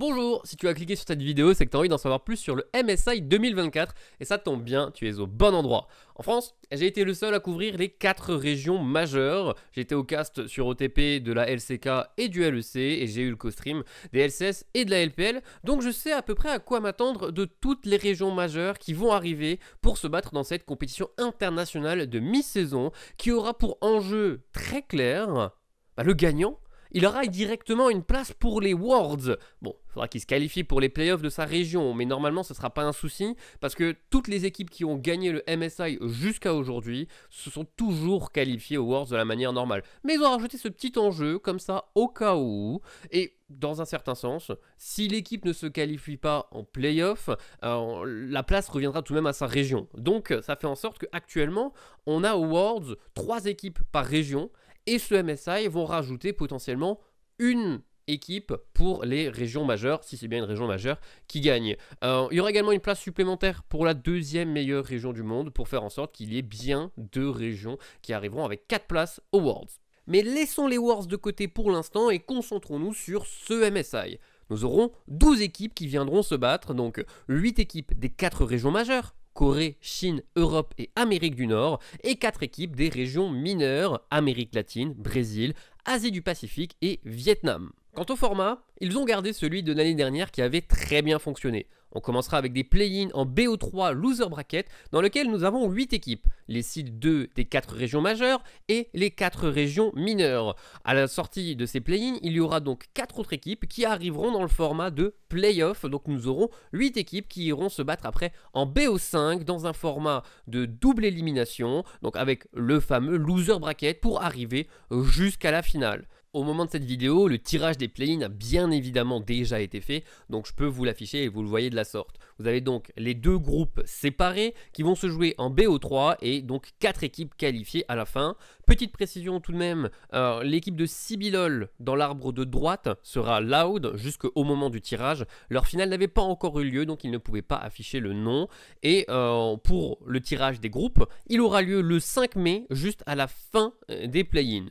Bonjour, si tu as cliqué sur cette vidéo, c'est que tu as envie d'en savoir plus sur le MSI 2024 et ça tombe bien, tu es au bon endroit. En France, j'ai été le seul à couvrir les quatre régions majeures. J'étais au cast sur OTP de la LCK et du LEC et j'ai eu le co-stream des LCS et de la LPL. Donc je sais à peu près à quoi m'attendre de toutes les régions majeures qui vont arriver pour se battre dans cette compétition internationale de mi-saison qui aura pour enjeu très clair bah, le gagnant il aura directement une place pour les Worlds. Bon, il faudra qu'il se qualifie pour les playoffs de sa région, mais normalement ce ne sera pas un souci, parce que toutes les équipes qui ont gagné le MSI jusqu'à aujourd'hui se sont toujours qualifiées aux Worlds de la manière normale. Mais ils ont rajouté ce petit enjeu, comme ça, au cas où, et dans un certain sens, si l'équipe ne se qualifie pas en playoffs, euh, la place reviendra tout de même à sa région. Donc ça fait en sorte qu'actuellement, on a aux Worlds trois équipes par région, et ce MSI vont rajouter potentiellement une équipe pour les régions majeures, si c'est bien une région majeure qui gagne. Euh, il y aura également une place supplémentaire pour la deuxième meilleure région du monde pour faire en sorte qu'il y ait bien deux régions qui arriveront avec quatre places aux Worlds. Mais laissons les Worlds de côté pour l'instant et concentrons-nous sur ce MSI. Nous aurons 12 équipes qui viendront se battre, donc 8 équipes des 4 régions majeures, Corée, Chine, Europe et Amérique du Nord, et quatre équipes des régions mineures, Amérique latine, Brésil, Asie du Pacifique et Vietnam. Quant au format, ils ont gardé celui de l'année dernière qui avait très bien fonctionné. On commencera avec des play-in en BO3 Loser Bracket dans lequel nous avons 8 équipes, les sites 2 des 4 régions majeures et les 4 régions mineures. À la sortie de ces play-in, il y aura donc 4 autres équipes qui arriveront dans le format de play-off, donc nous aurons 8 équipes qui iront se battre après en BO5 dans un format de double élimination, donc avec le fameux Loser Bracket pour arriver jusqu'à la finale. Au moment de cette vidéo, le tirage des play in a bien évidemment déjà été fait, donc je peux vous l'afficher et vous le voyez de la sorte. Vous avez donc les deux groupes séparés qui vont se jouer en BO3 et donc quatre équipes qualifiées à la fin. Petite précision tout de même, euh, l'équipe de Sibilol dans l'arbre de droite sera loud jusqu'au moment du tirage. Leur finale n'avait pas encore eu lieu, donc ils ne pouvaient pas afficher le nom. Et euh, pour le tirage des groupes, il aura lieu le 5 mai, juste à la fin euh, des play-ins.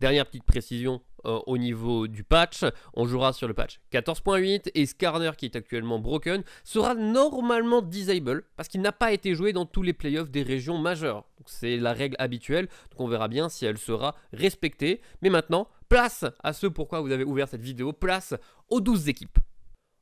Dernière petite précision euh, au niveau du patch, on jouera sur le patch 14.8 et Skarner qui est actuellement broken sera normalement disable parce qu'il n'a pas été joué dans tous les playoffs des régions majeures. C'est la règle habituelle, donc on verra bien si elle sera respectée. Mais maintenant, place à ce pourquoi vous avez ouvert cette vidéo, place aux 12 équipes.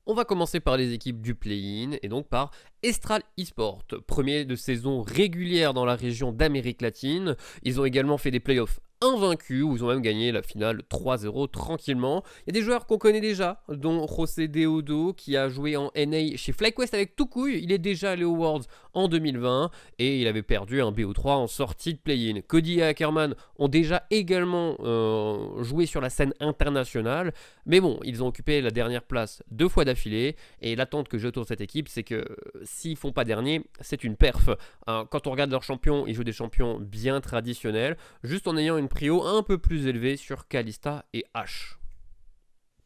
On va commencer par les équipes du play-in et donc par Estral Esport, premier de saison régulière dans la région d'Amérique latine. Ils ont également fait des playoffs invaincus, où ils ont même gagné la finale 3-0 tranquillement. Il y a des joueurs qu'on connaît déjà, dont José Deodo, qui a joué en NA chez FlyQuest avec tout Il est déjà allé aux Worlds en 2020 et il avait perdu un BO3 en sortie de play-in. Cody et Ackerman ont déjà également euh, joué sur la scène internationale, mais bon, ils ont occupé la dernière place deux fois d'affilée. Et l'attente que j'ai autour de cette équipe, c'est que euh, s'ils font pas dernier, c'est une perf. quand on regarde leurs champions, ils jouent des champions bien traditionnels, juste en ayant une une un peu plus élevé sur Kalista et H.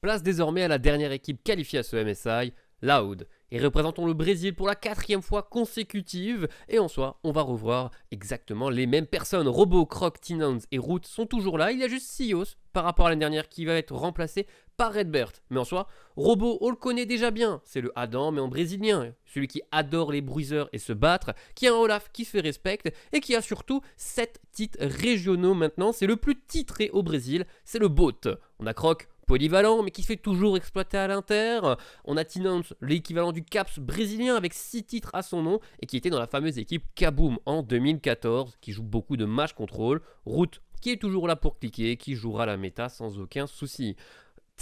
Place désormais à la dernière équipe qualifiée à ce MSI, Loud, et représentons le Brésil pour la quatrième fois consécutive. Et en soi, on va revoir exactement les mêmes personnes. Robo, Croc, Tinans et Root sont toujours là. Il y a juste Sios par rapport à la dernière qui va être remplacé par Redbert. Mais en soi, Robo, on le connaît déjà bien. C'est le Adam, mais en brésilien. Celui qui adore les bruiseurs et se battre, qui a un Olaf qui se fait respecte et qui a surtout 7 titres régionaux maintenant. C'est le plus titré au Brésil, c'est le BOT. On a Croc, polyvalent, mais qui se fait toujours exploiter à l'Inter. On a Tinance, l'équivalent du Caps brésilien avec 6 titres à son nom et qui était dans la fameuse équipe Kaboom en 2014, qui joue beaucoup de match contrôle, route qui est toujours là pour cliquer, qui jouera la méta sans aucun souci.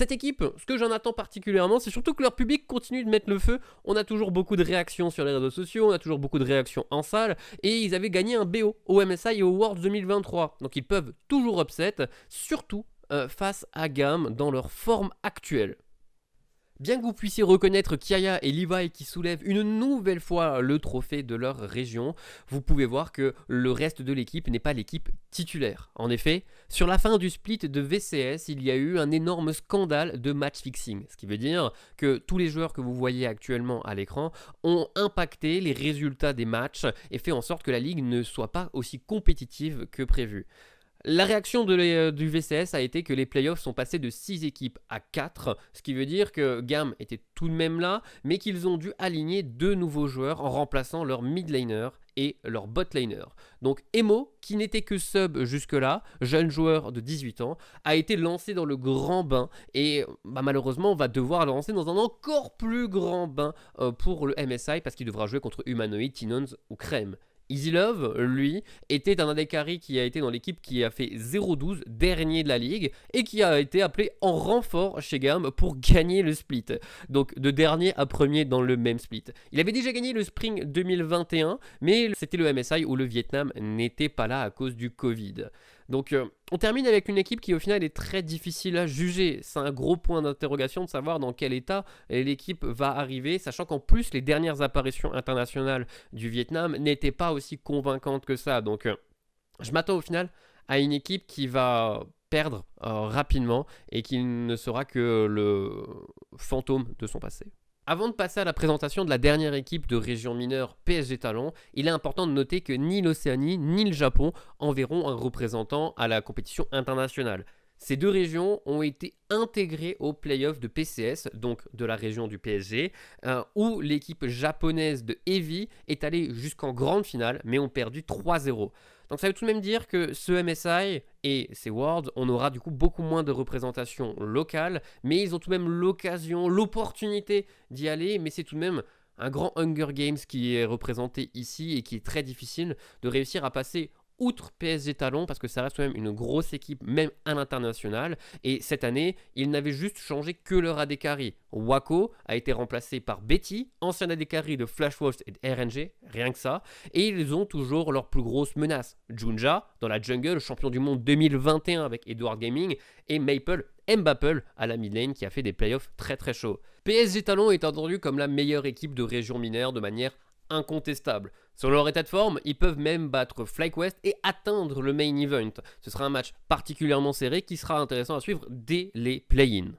Cette équipe, ce que j'en attends particulièrement, c'est surtout que leur public continue de mettre le feu. On a toujours beaucoup de réactions sur les réseaux sociaux, on a toujours beaucoup de réactions en salle, et ils avaient gagné un BO au MSI et au World 2023. Donc ils peuvent toujours upset, surtout euh, face à Gamme dans leur forme actuelle. Bien que vous puissiez reconnaître Kaya et Levi qui soulèvent une nouvelle fois le trophée de leur région, vous pouvez voir que le reste de l'équipe n'est pas l'équipe titulaire. En effet, sur la fin du split de VCS, il y a eu un énorme scandale de match fixing, ce qui veut dire que tous les joueurs que vous voyez actuellement à l'écran ont impacté les résultats des matchs et fait en sorte que la ligue ne soit pas aussi compétitive que prévu. La réaction euh, du VCS a été que les playoffs sont passés de 6 équipes à 4, ce qui veut dire que Gam était tout de même là, mais qu'ils ont dû aligner deux nouveaux joueurs en remplaçant leur midlaner et leur botlaner. Donc Emo, qui n'était que sub jusque-là, jeune joueur de 18 ans, a été lancé dans le grand bain et bah, malheureusement on va devoir le lancer dans un encore plus grand bain euh, pour le MSI parce qu'il devra jouer contre Humanoid, Tinons ou Crème. Easy Love, lui, était un adekari qui a été dans l'équipe qui a fait 0-12, dernier de la ligue, et qui a été appelé en renfort chez Gam pour gagner le split. Donc de dernier à premier dans le même split. Il avait déjà gagné le Spring 2021, mais c'était le MSI où le Vietnam n'était pas là à cause du Covid. Donc euh, on termine avec une équipe qui au final est très difficile à juger. C'est un gros point d'interrogation de savoir dans quel état l'équipe va arriver, sachant qu'en plus les dernières apparitions internationales du Vietnam n'étaient pas aussi convaincantes que ça. Donc euh, je m'attends au final à une équipe qui va perdre euh, rapidement et qui ne sera que le fantôme de son passé. Avant de passer à la présentation de la dernière équipe de région mineure PSG Talent, il est important de noter que ni l'Océanie ni le Japon enverront un représentant à la compétition internationale. Ces deux régions ont été intégrées aux playoffs de PCS, donc de la région du PSG, euh, où l'équipe japonaise de Heavy est allée jusqu'en grande finale, mais ont perdu 3-0. Donc ça veut tout de même dire que ce MSI et ces Worlds, on aura du coup beaucoup moins de représentation locale, mais ils ont tout de même l'occasion, l'opportunité d'y aller, mais c'est tout de même un grand Hunger Games qui est représenté ici et qui est très difficile de réussir à passer outre PSG Talon, parce que ça reste quand même une grosse équipe, même à l'international. Et cette année, ils n'avaient juste changé que leur Carry. Wako a été remplacé par Betty, ancien Carry de Flash Wolves et de RNG, rien que ça. Et ils ont toujours leur plus grosse menace. Junja, dans la jungle, champion du monde 2021 avec Edward Gaming, et Maple, Mbapple à la midlane qui a fait des playoffs très très chauds. PSG Talon est entendu comme la meilleure équipe de région mineure de manière incontestable Sur leur état de forme, ils peuvent même battre FlyQuest et atteindre le main event. Ce sera un match particulièrement serré qui sera intéressant à suivre dès les play ins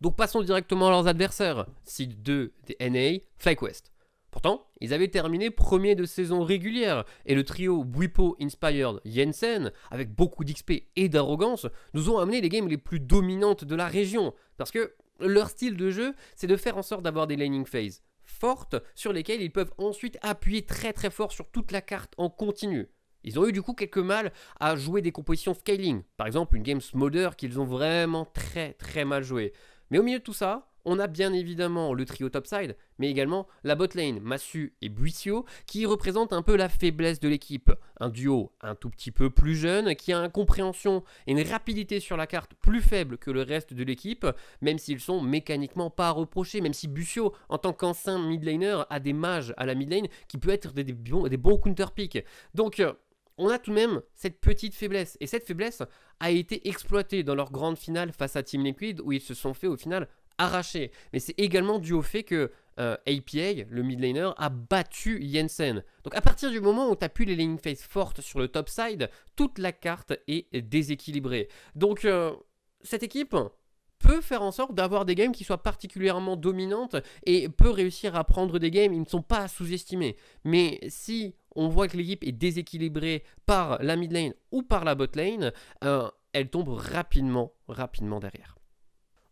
Donc passons directement à leurs adversaires, seed 2 des NA, FlyQuest. Pourtant, ils avaient terminé premier de saison régulière et le trio Buipo Inspired Jensen, avec beaucoup d'XP et d'arrogance, nous ont amené les games les plus dominantes de la région. Parce que leur style de jeu, c'est de faire en sorte d'avoir des laning phases, fortes sur lesquelles ils peuvent ensuite appuyer très très fort sur toute la carte en continu. Ils ont eu du coup quelques mal à jouer des compositions scaling, par exemple une game smolder qu'ils ont vraiment très très mal joué. Mais au milieu de tout ça, on a bien évidemment le trio topside, mais également la lane Massu et Buissio, qui représentent un peu la faiblesse de l'équipe. Un duo un tout petit peu plus jeune, qui a une compréhension et une rapidité sur la carte plus faible que le reste de l'équipe, même s'ils sont mécaniquement pas reprochés, même si Buissio, en tant qu'ancien midlaner, a des mages à la midlane qui peut être des, bons, des Donc, euh, on a tout de même cette petite faiblesse. Et cette faiblesse a été exploitée dans leur grande finale face à Team Liquid, où ils se sont fait au final arraché. Mais c'est également dû au fait que APA, euh, le mid laner, a battu Jensen. Donc à partir du moment où tu appuies les lane face fortes sur le top side, toute la carte est déséquilibrée. Donc euh, cette équipe peut faire en sorte d'avoir des games qui soient particulièrement dominantes et peut réussir à prendre des games, ils ne sont pas à sous estimer Mais si on voit que l'équipe est déséquilibrée par la mid lane ou par la bot lane, euh, elle tombe rapidement, rapidement derrière.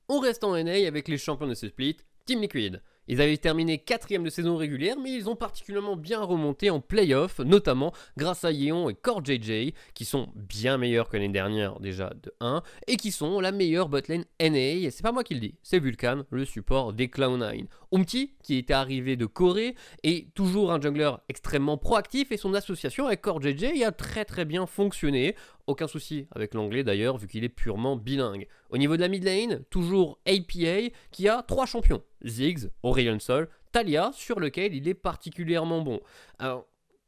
On reste en NA avec les champions de ce split, Team Liquid. Ils avaient terminé quatrième de saison régulière, mais ils ont particulièrement bien remonté en playoff, notamment grâce à Yeon et Core JJ, qui sont bien meilleurs que l'année dernière déjà de 1, et qui sont la meilleure botlane NA, et c'est pas moi qui le dis, c'est Vulcan, le support des Clown 9 Umti, qui était arrivé de Corée, est toujours un jungler extrêmement proactif, et son association avec Core JJ a très très bien fonctionné, aucun souci avec l'anglais d'ailleurs, vu qu'il est purement bilingue. Au niveau de la mid lane, toujours APA, qui a 3 champions, Ziggs, Orion Sol, Talia, sur lequel il est particulièrement bon.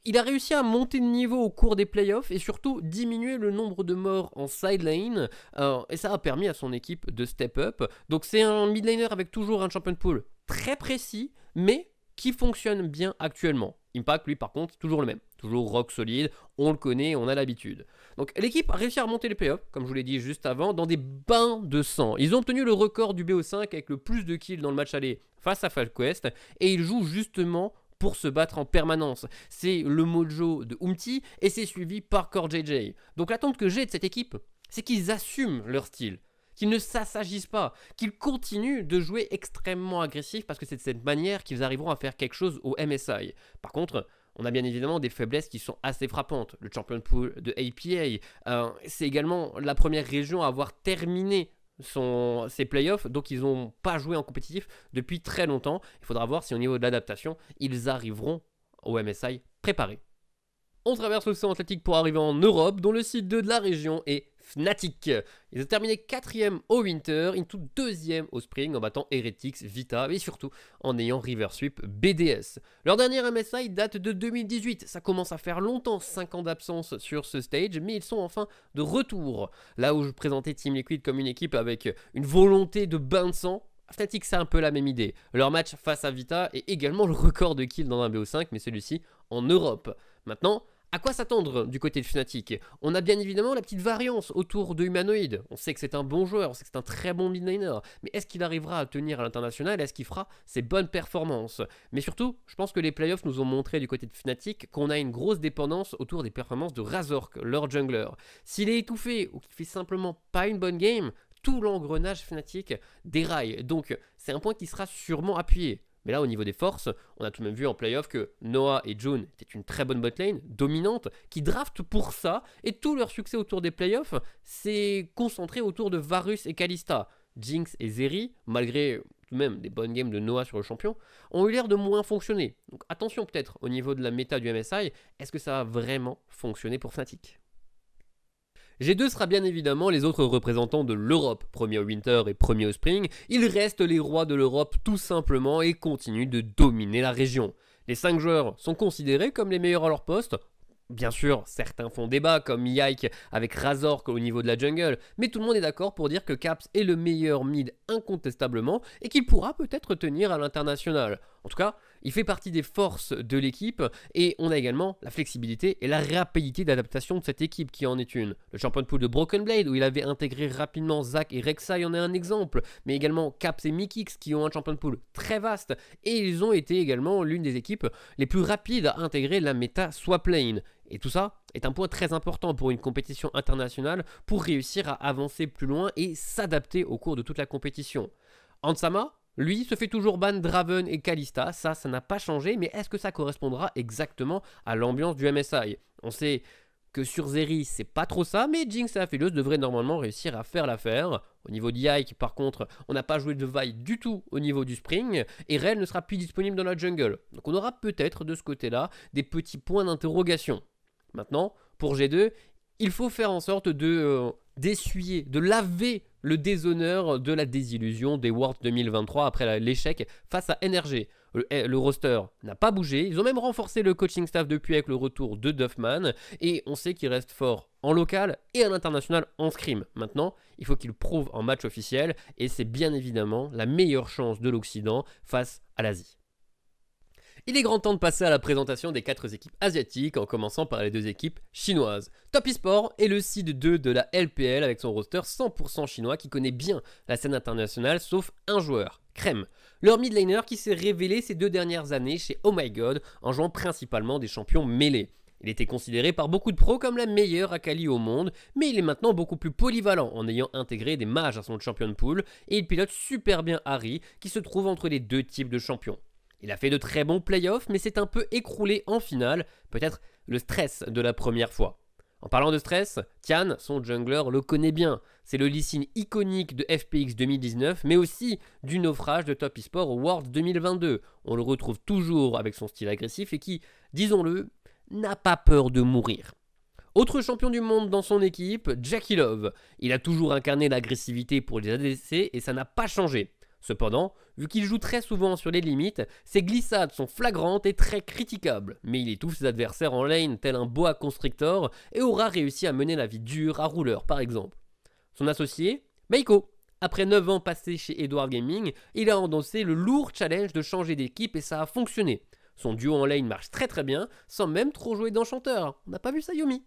il a réussi à monter de niveau au cours des playoffs et surtout diminuer le nombre de morts en sideline. Euh, et ça a permis à son équipe de step up. Donc c'est un midliner avec toujours un champion pool très précis, mais qui fonctionne bien actuellement. Impact, lui, par contre, toujours le même. Toujours rock solide, on le connaît, on a l'habitude. Donc l'équipe a réussi à remonter les playoffs, comme je vous l'ai dit juste avant, dans des bains de sang. Ils ont obtenu le record du BO5 avec le plus de kills dans le match aller face à FalQuest, et ils jouent justement pour se battre en permanence. C'est le mojo de Umti, et c'est suivi par Core JJ. Donc l'attente que j'ai de cette équipe, c'est qu'ils assument leur style qu'ils ne s'assagissent pas, qu'ils continuent de jouer extrêmement agressif parce que c'est de cette manière qu'ils arriveront à faire quelque chose au MSI. Par contre, on a bien évidemment des faiblesses qui sont assez frappantes. Le champion pool de APA, euh, c'est également la première région à avoir terminé son, ses playoffs, donc ils n'ont pas joué en compétitif depuis très longtemps. Il faudra voir si au niveau de l'adaptation, ils arriveront au MSI préparé. On traverse l'océan Atlantique pour arriver en Europe, dont le site 2 de la région est Fnatic. Ils ont terminé quatrième au Winter, 2 deuxième au Spring en battant Heretics, Vita et surtout en ayant River Sweep BDS. Leur dernier MSI date de 2018, ça commence à faire longtemps, 5 ans d'absence sur ce stage, mais ils sont enfin de retour. Là où je présentais Team Liquid comme une équipe avec une volonté de bain de sang, Fnatic, c'est un peu la même idée. Leur match face à Vita est également le record de kills dans un BO5, mais celui-ci en Europe. Maintenant, à quoi s'attendre du côté de Fnatic On a bien évidemment la petite variance autour de Humanoid. On sait que c'est un bon joueur, on sait que c'est un très bon midliner. Mais est-ce qu'il arrivera à tenir à l'international Est-ce qu'il fera ses bonnes performances Mais surtout, je pense que les playoffs nous ont montré du côté de Fnatic qu'on a une grosse dépendance autour des performances de Razork, leur jungler. S'il est étouffé ou qu'il fait simplement pas une bonne game, tout l'engrenage Fnatic déraille. Donc c'est un point qui sera sûrement appuyé. Mais là, au niveau des forces, on a tout de même vu en playoff que Noah et June étaient une très bonne botlane, dominante, qui draft pour ça, et tout leur succès autour des playoffs s'est concentré autour de Varus et Kalista. Jinx et Zeri, malgré tout de même des bonnes games de Noah sur le champion, ont eu l'air de moins fonctionner. Donc attention peut-être au niveau de la méta du MSI, est-ce que ça va vraiment fonctionner pour Fnatic G2 sera bien évidemment les autres représentants de l'Europe, premier au Winter et premier au Spring, ils restent les rois de l'Europe tout simplement et continuent de dominer la région. Les 5 joueurs sont considérés comme les meilleurs à leur poste, Bien sûr, certains font débat, comme Yike avec Razork au niveau de la jungle, mais tout le monde est d'accord pour dire que Caps est le meilleur mid incontestablement et qu'il pourra peut-être tenir à l'international. En tout cas, il fait partie des forces de l'équipe et on a également la flexibilité et la rapidité d'adaptation de cette équipe qui en est une. Le champion de poule de Broken Blade où il avait intégré rapidement Zach et Rek'Sai en est un exemple, mais également Caps et Mikix qui ont un champion de poule très vaste et ils ont été également l'une des équipes les plus rapides à intégrer la méta soit Lane. Et tout ça est un point très important pour une compétition internationale pour réussir à avancer plus loin et s'adapter au cours de toute la compétition. Ansama, lui se fait toujours ban Draven et Kalista, ça, ça n'a pas changé, mais est-ce que ça correspondra exactement à l'ambiance du MSI On sait que sur Zeri, c'est pas trop ça, mais Jinx et Aphelios devraient normalement réussir à faire l'affaire. Au niveau qui par contre, on n'a pas joué de vaille du tout au niveau du Spring, et Rel ne sera plus disponible dans la jungle. Donc on aura peut-être de ce côté-là des petits points d'interrogation. Maintenant, pour G2, il faut faire en sorte de euh, d'essuyer, de laver le déshonneur de la désillusion des Worlds 2023 après l'échec face à NRG. Eh, le, roster n'a pas bougé, ils ont même renforcé le coaching staff depuis avec le retour de Duffman, et on sait qu'il reste fort en local et à l'international en scrim. Maintenant, il faut qu'il prouve en match officiel, et c'est bien évidemment la meilleure chance de l'Occident face à l'Asie. Il est grand temps de passer à la présentation des quatre équipes asiatiques, en commençant par les deux équipes chinoises. Top eSport est le seed 2 de la LPL avec son roster 100% chinois qui connaît bien la scène internationale, sauf un joueur, Crème. Leur midliner qui s'est révélé ces deux dernières années chez Oh My God en jouant principalement des champions mêlés. Il était considéré par beaucoup de pros comme la meilleure Akali au monde, mais il est maintenant beaucoup plus polyvalent en ayant intégré des mages à son champion de pool et il pilote super bien Harry qui se trouve entre les deux types de champions. Il a fait de très bons playoffs, mais s'est un peu écroulé en finale, peut-être le stress de la première fois. En parlant de stress, Tian, son jungler, le connaît bien. C'est le listing iconique de FPX 2019, mais aussi du naufrage de Top Esport World 2022. On le retrouve toujours avec son style agressif et qui, disons-le, n'a pas peur de mourir. Autre champion du monde dans son équipe, Jackie Love. Il a toujours incarné l'agressivité pour les ADC et ça n'a pas changé. Cependant, vu qu'il joue très souvent sur les limites, ses glissades sont flagrantes et très critiquables, mais il étouffe ses adversaires en lane tel un boa constrictor et aura réussi à mener la vie dure à rouleur par exemple. Son associé, Meiko. Après 9 ans passés chez Edward Gaming, il a endossé le lourd challenge de changer d'équipe et ça a fonctionné. Son duo en lane marche très très bien, sans même trop jouer d'enchanteur. On n'a pas vu ça Yomi.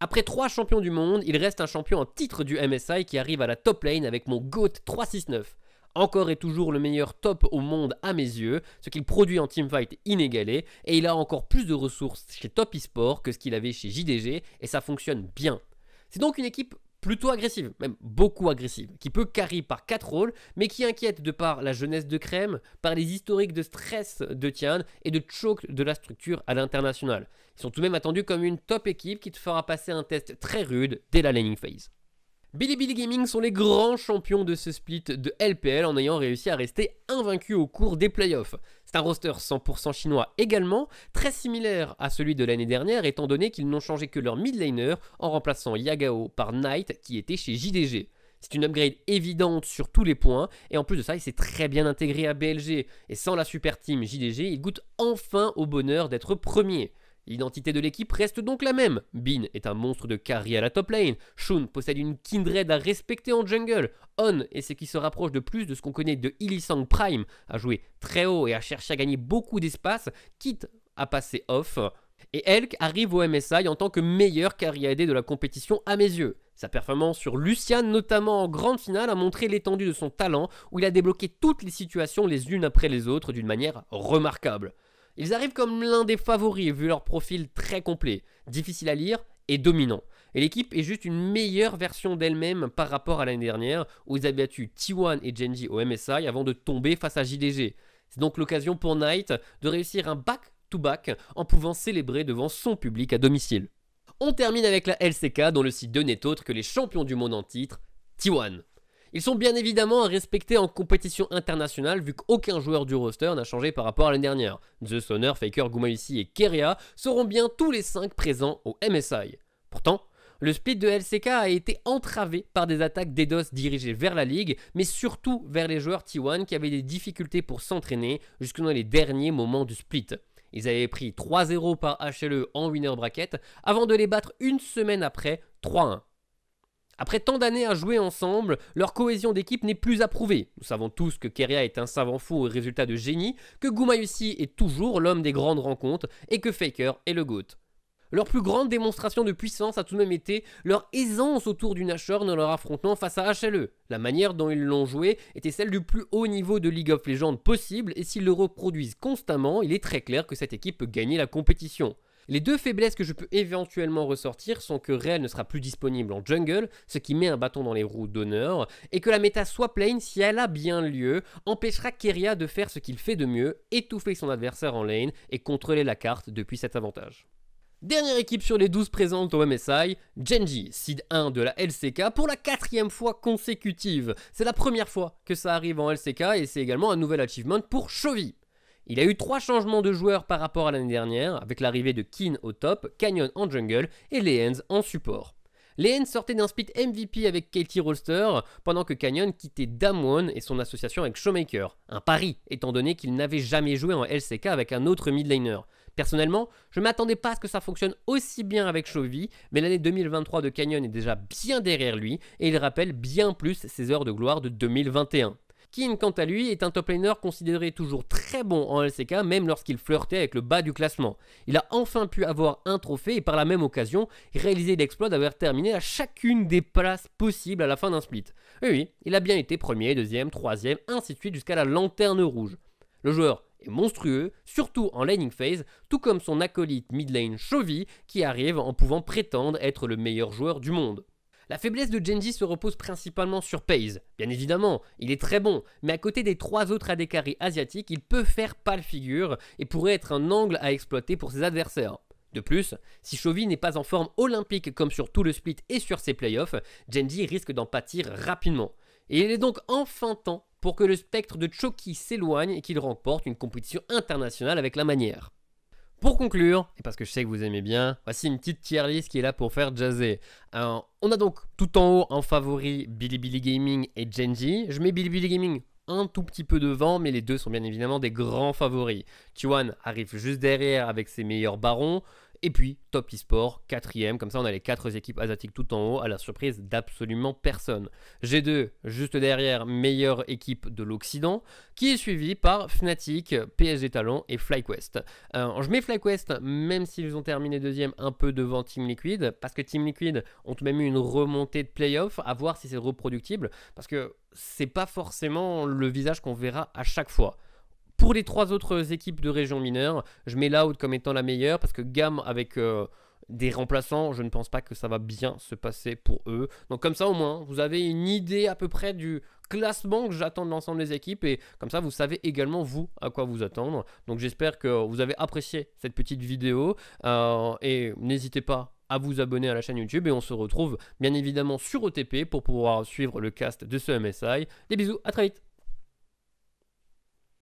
Après 3 champions du monde, il reste un champion en titre du MSI qui arrive à la top lane avec mon GOAT 369 encore et toujours le meilleur top au monde à mes yeux, ce qu'il produit en teamfight inégalé, et il a encore plus de ressources chez Top Esports que ce qu'il avait chez JDG, et ça fonctionne bien. C'est donc une équipe plutôt agressive, même beaucoup agressive, qui peut carry par 4 rôles, mais qui inquiète de par la jeunesse de Crème, par les historiques de stress de Tian et de choke de la structure à l'international. Ils sont tout de même attendus comme une top équipe qui te fera passer un test très rude dès la laning phase. Billy Gaming sont les grands champions de ce split de LPL en ayant réussi à rester invaincus au cours des playoffs. C'est un roster 100% chinois également, très similaire à celui de l'année dernière étant donné qu'ils n'ont changé que leur mid laner en remplaçant Yagao par Knight qui était chez JDG. C'est une upgrade évidente sur tous les points, et en plus de ça, il s'est très bien intégré à BLG, et sans la super team JDG, il goûte enfin au bonheur d'être premier. L'identité de l'équipe reste donc la même. Bin est un monstre de carry à la top lane, Shun possède une kindred à respecter en jungle, On est ce qui se rapproche de plus de ce qu'on connaît de Illisang Prime, à jouer très haut et à chercher à gagner beaucoup d'espace, quitte à passer off. Et Elk arrive au MSI en tant que meilleur carry AD de la compétition à mes yeux. Sa performance sur Lucian, notamment en grande finale, a montré l'étendue de son talent, où il a débloqué toutes les situations les unes après les autres d'une manière remarquable. Ils arrivent comme l'un des favoris vu leur profil très complet, difficile à lire et dominant. Et l'équipe est juste une meilleure version d'elle-même par rapport à l'année dernière où ils avaient battu T1 et Genji au MSI avant de tomber face à JDG. C'est donc l'occasion pour Knight de réussir un back-to-back en pouvant célébrer devant son public à domicile. On termine avec la LCK dont le site 2 n'est autre que les champions du monde en titre, T1. Ils sont bien évidemment à respecter en compétition internationale vu qu'aucun joueur du roster n'a changé par rapport à l'année dernière. The Sonner, Faker, Gumayusi et Keria seront bien tous les 5 présents au MSI. Pourtant, le split de LCK a été entravé par des attaques d'Edos dirigées vers la ligue, mais surtout vers les joueurs T1 qui avaient des difficultés pour s'entraîner jusque dans les derniers moments du split. Ils avaient pris 3-0 par HLE en winner bracket avant de les battre une semaine après 3-1. Après tant d'années à jouer ensemble, leur cohésion d'équipe n'est plus approuvée. Nous savons tous que Keria est un savant fou et résultat de génie, que Gumayusi est toujours l'homme des grandes rencontres et que Faker est le GOAT. Leur plus grande démonstration de puissance a tout de même été leur aisance autour du Nashor dans leur affrontement face à HLE. La manière dont ils l'ont joué était celle du plus haut niveau de League of Legends possible et s'ils le reproduisent constamment, il est très clair que cette équipe peut gagner la compétition. Les deux faiblesses que je peux éventuellement ressortir sont que Réel ne sera plus disponible en jungle, ce qui met un bâton dans les roues d'honneur, et que la méta soit lane, si elle a bien lieu, empêchera Keria de faire ce qu'il fait de mieux, étouffer son adversaire en lane et contrôler la carte depuis cet avantage. Dernière équipe sur les 12 présentes au MSI, Genji, seed 1 de la LCK pour la quatrième fois consécutive. C'est la première fois que ça arrive en LCK et c'est également un nouvel achievement pour Chovy. Il a eu trois changements de joueurs par rapport à l'année dernière, avec l'arrivée de Keane au top, Canyon en jungle et Lehens en support. Lehens sortait d'un split MVP avec Katie Rolster, pendant que Canyon quittait Damwon et son association avec Showmaker. Un pari, étant donné qu'il n'avait jamais joué en LCK avec un autre midlaner. Personnellement, je ne m'attendais pas à ce que ça fonctionne aussi bien avec Chovy, mais l'année 2023 de Canyon est déjà bien derrière lui et il rappelle bien plus ses heures de gloire de 2021. Keane, quant à lui, est un top laner considéré toujours très bon en LCK, même lorsqu'il flirtait avec le bas du classement. Il a enfin pu avoir un trophée et par la même occasion réaliser l'exploit d'avoir terminé à chacune des places possibles à la fin d'un split. Et oui, il a bien été premier, deuxième, troisième, ainsi de suite jusqu'à la lanterne rouge. Le joueur est monstrueux, surtout en laning phase, tout comme son acolyte mid lane Chovy qui arrive en pouvant prétendre être le meilleur joueur du monde. La faiblesse de Genji se repose principalement sur Pays, Bien évidemment, il est très bon, mais à côté des trois autres adekari asiatiques, il peut faire pâle figure et pourrait être un angle à exploiter pour ses adversaires. De plus, si Chovy n'est pas en forme olympique comme sur tout le split et sur ses playoffs, Genji risque d'en pâtir rapidement. Et il est donc enfin temps pour que le spectre de Choki s'éloigne et qu'il remporte une compétition internationale avec la manière. Pour conclure, et parce que je sais que vous aimez bien, voici une petite tier list qui est là pour faire jazzer. Euh, on a donc tout en haut en favori Billy Gaming et Genji. Je mets Billy Gaming un tout petit peu devant, mais les deux sont bien évidemment des grands favoris. T1 arrive juste derrière avec ses meilleurs barons. Et puis, Top eSport, quatrième. Comme ça, on a les quatre équipes asiatiques tout en haut, à la surprise d'absolument personne. G2, juste derrière, meilleure équipe de l'Occident, qui est suivie par Fnatic, PSG Talon et FlyQuest. Euh, je mets FlyQuest, même s'ils ont terminé deuxième, un peu devant Team Liquid, parce que Team Liquid ont tout de même eu une remontée de playoff, à voir si c'est reproductible, parce que c'est pas forcément le visage qu'on verra à chaque fois. Pour les trois autres équipes de région mineure, je mets l'out comme étant la meilleure parce que Gamme avec euh, des remplaçants, je ne pense pas que ça va bien se passer pour eux. Donc comme ça au moins, vous avez une idée à peu près du classement que j'attends de l'ensemble des équipes et comme ça vous savez également vous à quoi vous attendre. Donc j'espère que vous avez apprécié cette petite vidéo euh, et n'hésitez pas à vous abonner à la chaîne YouTube et on se retrouve bien évidemment sur OTP pour pouvoir suivre le cast de ce MSI. Des bisous, à très vite